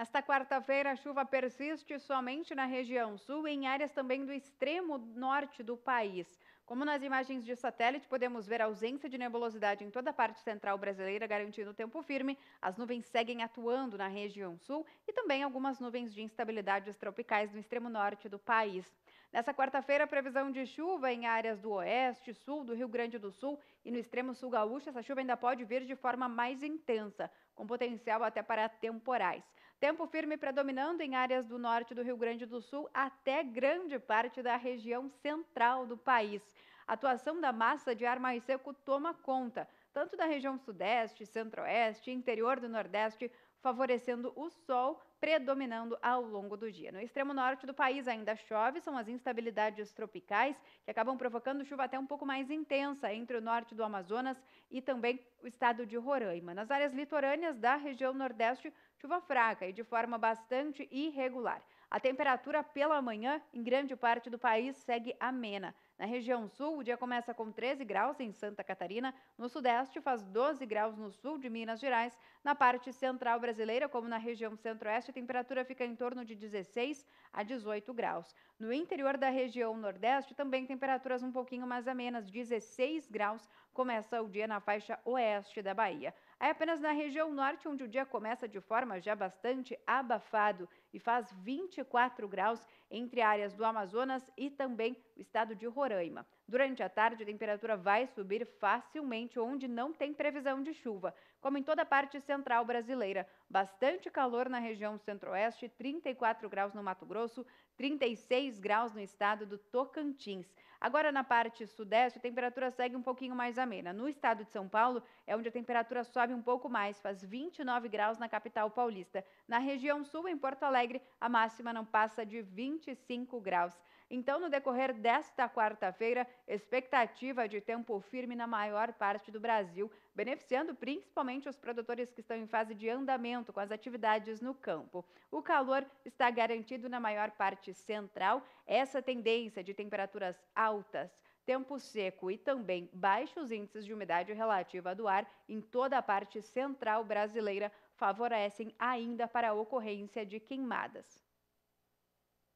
nesta quarta-feira, a chuva persiste somente na região sul e em áreas também do extremo norte do país. Como nas imagens de satélite podemos ver a ausência de nebulosidade em toda a parte central brasileira, garantindo tempo firme, as nuvens seguem atuando na região sul e também algumas nuvens de instabilidades tropicais no extremo norte do país. Nessa quarta-feira, previsão de chuva em áreas do oeste, sul do Rio Grande do Sul e no extremo sul gaúcho. Essa chuva ainda pode vir de forma mais intensa, com potencial até para temporais. Tempo firme predominando em áreas do norte do Rio Grande do Sul até grande parte da região central do país. A atuação da massa de ar mais seco toma conta, tanto da região sudeste, centro-oeste, interior do nordeste, favorecendo o sol predominando ao longo do dia. No extremo norte do país ainda chove, são as instabilidades tropicais que acabam provocando chuva até um pouco mais intensa entre o norte do Amazonas e também o estado de Roraima. Nas áreas litorâneas da região nordeste, chuva fraca e de forma bastante irregular. A temperatura pela manhã em grande parte do país segue amena. Na região sul, o dia começa com 13 graus em Santa Catarina, no sudeste faz 12 graus no sul de Minas Gerais, na parte central brasileira brasileira, como na região centro-oeste, a temperatura fica em torno de 16 a 18 graus. No interior da região nordeste, também temperaturas um pouquinho mais amenas, 16 graus começa o dia na faixa oeste da Bahia. É apenas na região norte onde o dia começa de forma já bastante abafado e faz 24 graus entre áreas do Amazonas e também o estado de Roraima. Durante a tarde, a temperatura vai subir facilmente onde não tem previsão de chuva, como em toda a parte central brasileira. Bastante calor na região centro-oeste, 34 graus no Mato Grosso, 36 graus no estado do Tocantins. Agora, na parte sudeste, a temperatura segue um pouquinho mais amena. No estado de São Paulo, é onde a temperatura sobe um pouco mais, faz 29 graus na capital paulista. Na região sul, em Porto Alegre, a máxima não passa de 25 graus. Então, no decorrer desta quarta-feira, expectativa de tempo firme na maior parte do Brasil, beneficiando principalmente os produtores que estão em fase de andamento com as atividades no campo. O calor está garantido na maior parte central essa tendência de temperaturas altas, tempo seco e também baixos índices de umidade relativa do ar em toda a parte central brasileira favorecem ainda para a ocorrência de queimadas.